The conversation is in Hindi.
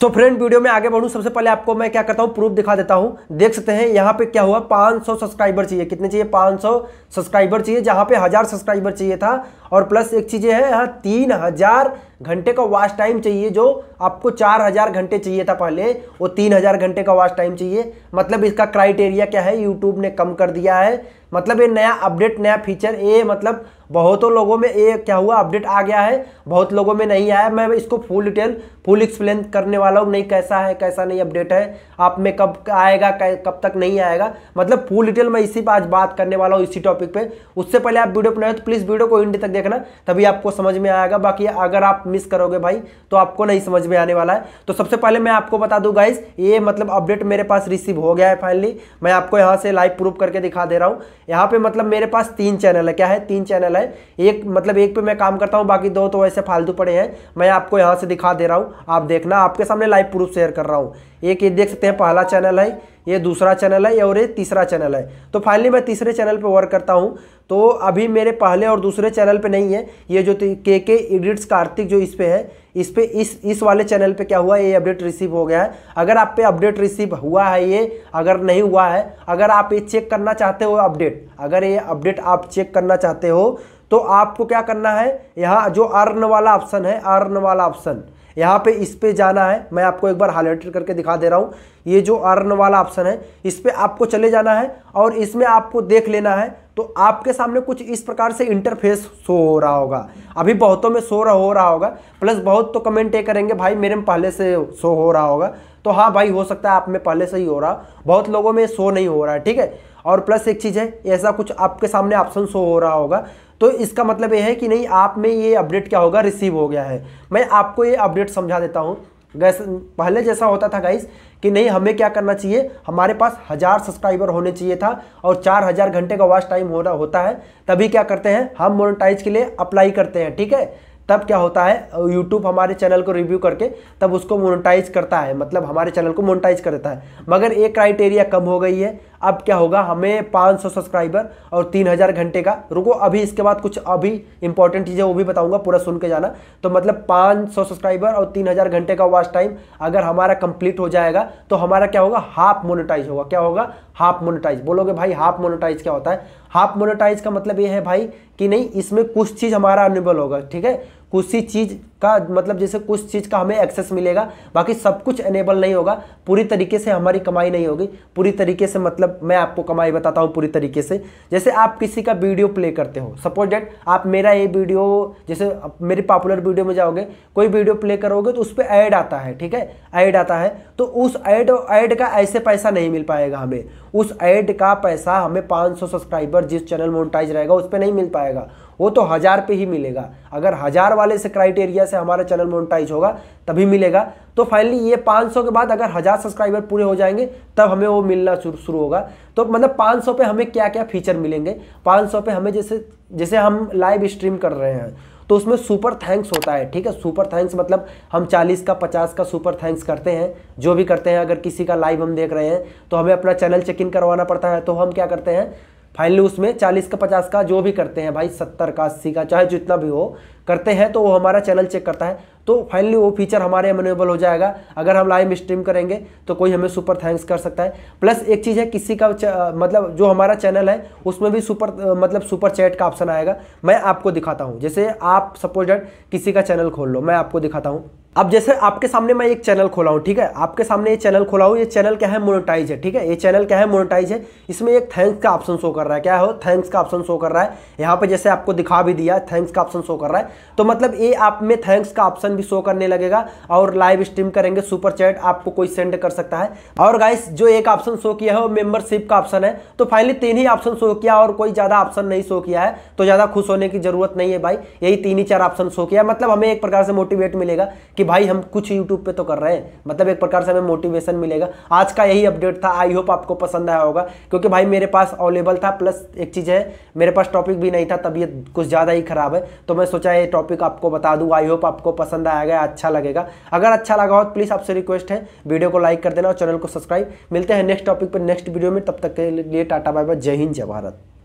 तो फ्रेंड वीडियो में आगे बढ़ूं सबसे पहले आपको मैं क्या करता हूं प्रूफ दिखा देता हूं देख सकते हैं यहाँ पे क्या हुआ 500 सब्सक्राइबर चाहिए कितने चाहिए 500 सब्सक्राइबर चाहिए जहां पे हजार सब्सक्राइबर चाहिए था और प्लस एक चीज है यहाँ तीन हजार घंटे का वॉच टाइम चाहिए जो आपको चार हजार घंटे चाहिए था पहले वो तीन हजार घंटे का वॉच टाइम चाहिए मतलब इसका क्राइटेरिया क्या है यूट्यूब ने कम कर दिया है मतलब ये नया अपडेट नया फीचर ये मतलब बहुतों लोगों में ये क्या हुआ अपडेट आ गया है बहुत लोगों में नहीं आया मैं इसको फुल डिटेल फुल एक्सप्लेन करने वाला हूँ नहीं कैसा है कैसा नहीं अपडेट है आप में कब आएगा कब तक नहीं आएगा मतलब फुल डिटेल मैं इसी पर आज बात करने वाला हूँ इसी टॉपिक पे उससे पहले आप वीडियो बनाए तो प्लीज़ वीडियो को इंडी तक देखना तभी आपको समझ में आएगा बाकी अगर आप मिस करोगे भाई तो आपको नहीं समझ में आने वाला है तो सबसे पहले मैं आपको बता दूं गाइज ये मतलब अपडेट मेरे पास रिसीव हो गया है फाइनली मैं आपको यहाँ से लाइव प्रूफ करके दिखा दे रहा हूँ यहाँ पे मतलब मेरे पास तीन चैनल है क्या है तीन चैनल है एक मतलब एक पे मैं काम करता हूँ बाकी दो तो वैसे फालतू पड़े हैं मैं आपको यहाँ से दिखा दे रहा हूँ आप देखना आपके सामने लाइव प्रूफ शेयर कर रहा हूँ एक ये देख सकते हैं पहला चैनल है ये दूसरा चैनल है और ये तीसरा चैनल है तो फाइनली मैं तीसरे चैनल पर वर्क करता हूँ तो अभी मेरे पहले और दूसरे चैनल पे नहीं है ये जो के के एडिट्स कार्तिक जो इस पे है इस पे इस इस वाले चैनल पे क्या हुआ ये अपडेट रिसीव हो गया है अगर आप पे अपडेट रिसीव हुआ है ये अगर नहीं हुआ है अगर आप ये चेक करना चाहते हो अपडेट अगर ये अपडेट आप चेक करना चाहते हो तो आपको क्या करना है यहाँ जो अर्न वाला ऑप्शन है अर्न वाला ऑप्शन यहाँ पे इस पे जाना है मैं आपको एक बार हाईलाइट करके दिखा दे रहा हूँ ये जो अर्न वाला ऑप्शन है इस पर आपको चले जाना है और इसमें आपको देख लेना है तो आपके सामने कुछ इस प्रकार से इंटरफेस शो हो रहा होगा अभी बहुतों में शो हो रहा होगा प्लस बहुत तो कमेंट ये करेंगे भाई मेरे में पहले से शो हो रहा होगा तो हाँ भाई हो सकता है आप में पहले से ही हो रहा बहुत लोगों में शो नहीं हो रहा है ठीक है और प्लस एक चीज़ है ऐसा कुछ आपके सामने ऑप्शन शो हो रहा होगा तो इसका मतलब ये है कि नहीं आप में ये अपडेट क्या होगा रिसीव हो गया है मैं आपको ये अपडेट समझा देता हूँ गैस पहले जैसा होता था गाइस कि नहीं हमें क्या करना चाहिए हमारे पास हज़ार सब्सक्राइबर होने चाहिए था और चार हज़ार घंटे का वॉच टाइम हो रहा होता है तभी क्या करते हैं हम मोनेटाइज के लिए अप्लाई करते हैं ठीक है तब क्या होता है यूट्यूब हमारे चैनल को रिव्यू करके तब उसको मोनेटाइज करता है मतलब हमारे चैनल को मोनेटाइज कर देता है मगर एक क्राइटेरिया कम हो गई है अब क्या होगा हमें 500 सब्सक्राइबर और 3000 घंटे का रुको अभी इसके बाद कुछ अभी इंपॉर्टेंट चीज़ें वो भी बताऊंगा पूरा सुन के जाना तो मतलब 500 सब्सक्राइबर और 3000 घंटे का वॉच टाइम अगर हमारा कंप्लीट हो जाएगा तो हमारा क्या होगा हाफ मोनिटाइज होगा क्या होगा हाफ मोनिटाइज बोलोगे भाई हाफ मोनेटाइज क्या होता है हाफ मोनेटाइज का मतलब ये है भाई कि नहीं इसमें कुछ चीज़ हमारा अनेबल होगा ठीक है कुछ सी चीज़ का मतलब जैसे कुछ चीज़ का हमें एक्सेस मिलेगा बाकी सब कुछ एनेबल नहीं होगा पूरी तरीके से हमारी कमाई नहीं होगी पूरी तरीके से मतलब मैं आपको कमाई बताता हूँ पूरी तरीके से जैसे आप किसी का वीडियो प्ले करते हो सपोज डेट आप मेरा ये वीडियो जैसे मेरी पॉपुलर वीडियो में जाओगे कोई वीडियो प्ले करोगे तो उस पर ऐड आता है ठीक है ऐड आता है तो उस ऐड ऐड का ऐसे पैसा नहीं मिल पाएगा हमें उस ऐड का पैसा हमें पाँच सब्सक्राइबर जिस चैनल मोनिटाइज रहेगा उस पर नहीं मिल पाएगा वो तो हज़ार पे ही मिलेगा अगर हज़ार वाले से क्राइटेरिया से हमारा चैनल मोनिटाइज होगा तभी मिलेगा तो फाइनली ये 500 के बाद अगर हज़ार सब्सक्राइबर पूरे हो जाएंगे तब हमें वो मिलना शुरू होगा तो मतलब 500 पे हमें क्या क्या फीचर मिलेंगे 500 पे हमें जैसे जैसे हम लाइव स्ट्रीम कर रहे हैं तो उसमें सुपर थैंक्स होता है ठीक है सुपर थैंक्स मतलब हम 40 का 50 का सुपर थैंक्स करते हैं जो भी करते हैं अगर किसी का लाइव हम देख रहे हैं तो हमें अपना चैनल चेक इन करवाना पड़ता है तो हम क्या करते हैं फाइनली उसमें चालीस का पचास का जो भी करते हैं भाई सत्तर का अस्सी का चाहे जितना भी हो करते हैं तो वो हमारा चैनल चेक करता है तो फाइनली वो फीचर हमारे अवेलेबल हो जाएगा अगर हम लाइव स्ट्रीम करेंगे तो कोई हमें सुपर थैंक्स कर सकता है प्लस एक चीज़ है किसी का मतलब जो हमारा चैनल है उसमें भी सुपर मतलब सुपर चैट का ऑप्शन आएगा मैं आपको दिखाता हूँ जैसे आप डेट किसी का चैनल खोल लो मैं आपको दिखाता हूँ अब जैसे आपके सामने मैं एक चैनल खोला हूँ ठीक है आपके सामने ये चैनल खोला हूँ ये चैनल क्या है मोनोटाइज है ठीक है ये चैनल क्या है मोनोटाइज है इसमें एक थैंक्स का ऑप्शन शो कर रहा है क्या हो थैंक्स का ऑप्शन शो कर रहा है यहाँ पे जैसे आपको दिखा भी दिया थैंक्स का ऑप्शन शो कर रहा है तो मतलब ये आप में थैंक्स का ऑप्शन भी शो करने लगेगा और लाइव स्ट्रीम करेंगे सुपर चैट आपको कोई सेंड कर सकता है और गाइस जो एक ऑप्शन शो किया है वो मेंबरशिप का ऑप्शन है तो फाइनली तीन ही ऑप्शन शो किया और कोई ज़्यादा ऑप्शन नहीं शो किया है तो ज़्यादा खुश होने की ज़रूरत नहीं है भाई यही तीन ही चार ऑप्शन शो किया मतलब हमें एक प्रकार से मोटिवेट मिलेगा कि भाई हम कुछ यूट्यूब पर तो कर रहे हैं मतलब एक प्रकार से हमें मोटिवेशन मिलेगा आज का यही अपडेट था आई होप आपको पसंद आया होगा क्योंकि भाई मेरे पास अवेलेबल था प्लस एक चीज़ है मेरे पास टॉपिक भी नहीं था तबियत कुछ ज़्यादा ही खराब है तो मैं सोचा ये टॉपिक आपको बता दूं आई होप आपको पसंद पसंद आएगा अच्छा लगेगा अगर अच्छा लगा हो तो प्लीज़ आपसे रिक्वेस्ट है वीडियो को लाइक कर देना और चैनल को सब्सक्राइब मिलते हैं नेक्स्ट टॉपिक पर नेक्स्ट वीडियो में तब तक के लिए टाटा बाय बाय जय हिंद जय भारत